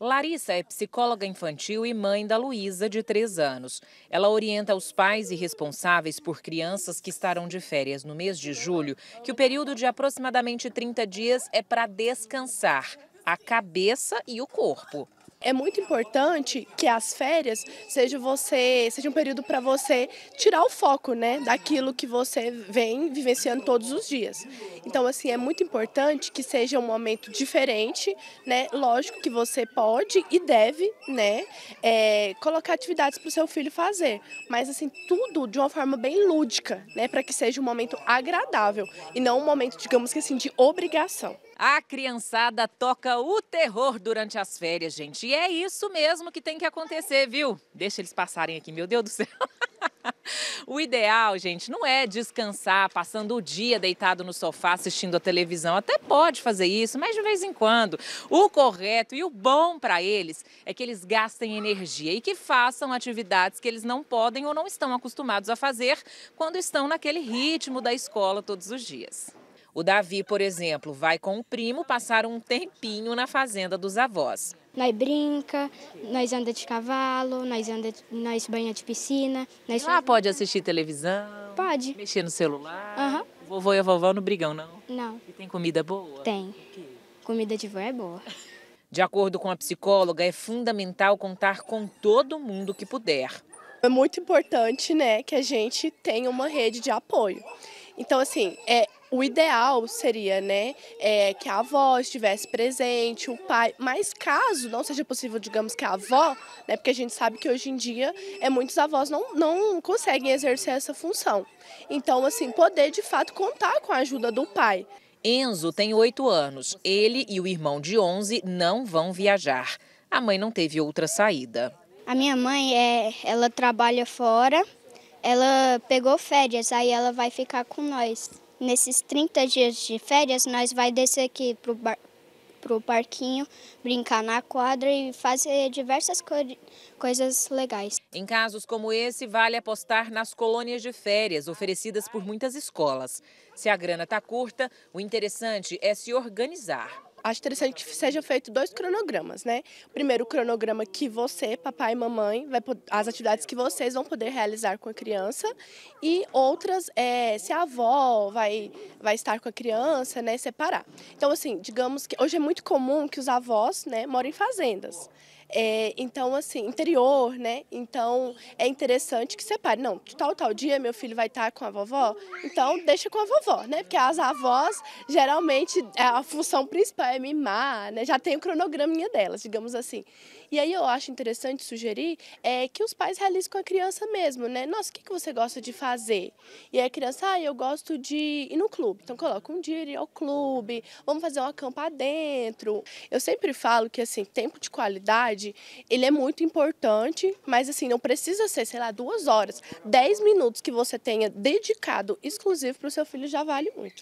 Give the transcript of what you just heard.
Larissa é psicóloga infantil e mãe da Luísa, de 3 anos. Ela orienta os pais e responsáveis por crianças que estarão de férias no mês de julho que o período de aproximadamente 30 dias é para descansar a cabeça e o corpo. É muito importante que as férias seja você, seja um período para você tirar o foco, né, daquilo que você vem vivenciando todos os dias. Então assim, é muito importante que seja um momento diferente, né? Lógico que você pode e deve, né, é, colocar atividades para o seu filho fazer, mas assim, tudo de uma forma bem lúdica, né, para que seja um momento agradável e não um momento, digamos que assim, de obrigação. A criançada toca o terror durante as férias, gente. E é isso mesmo que tem que acontecer, viu? Deixa eles passarem aqui, meu Deus do céu. O ideal, gente, não é descansar passando o dia deitado no sofá assistindo a televisão. Até pode fazer isso, mas de vez em quando. O correto e o bom para eles é que eles gastem energia e que façam atividades que eles não podem ou não estão acostumados a fazer quando estão naquele ritmo da escola todos os dias. O Davi, por exemplo, vai com o primo passar um tempinho na fazenda dos avós. Nós brinca, nós anda de cavalo, nós anda, nós banha de piscina. Nós... Ah, pode assistir televisão? Pode. Mexer no celular? Uhum. O vovô e a vovó não brigam, não? Não. E tem comida boa? Tem. Comida de vó é boa. De acordo com a psicóloga, é fundamental contar com todo mundo que puder. É muito importante, né, que a gente tenha uma rede de apoio. Então, assim, é, o ideal seria, né, é, que a avó estivesse presente, o pai, mas caso não seja possível, digamos que a avó, né, porque a gente sabe que hoje em dia é muitos avós não, não conseguem exercer essa função. Então, assim, poder de fato contar com a ajuda do pai. Enzo tem oito anos. Ele e o irmão de 11 não vão viajar. A mãe não teve outra saída. A minha mãe é, ela trabalha fora. Ela pegou férias, aí ela vai ficar com nós nesses 30 dias de férias, nós vai descer aqui pro, bar, pro parquinho, brincar na quadra e fazer diversas co coisas legais. Em casos como esse, vale apostar nas colônias de férias oferecidas por muitas escolas. Se a grana está curta, o interessante é se organizar acho interessante que seja feito dois cronogramas, né? Primeiro, o cronograma que você, papai e mamãe, vai, as atividades que vocês vão poder realizar com a criança e outras, é, se a avó vai, vai estar com a criança, né, separar. Então, assim, digamos que hoje é muito comum que os avós, né, moram em fazendas. É, então, assim, interior, né? Então é interessante que separe. Não, tal, tal dia meu filho vai estar com a vovó, então deixa com a vovó, né? Porque as avós, geralmente, é a função principal é mimar, né? Já tem o cronograminha delas, digamos assim. E aí eu acho interessante sugerir é, que os pais realizem com a criança mesmo, né? Nossa, o que, que você gosta de fazer? E aí a criança, ah, eu gosto de ir no clube. Então coloca um dia ir ao clube, vamos fazer uma campa dentro. Eu sempre falo que, assim, tempo de qualidade verdade, ele é muito importante, mas assim, não precisa ser, sei lá, duas horas. Dez minutos que você tenha dedicado exclusivo para o seu filho já vale muito.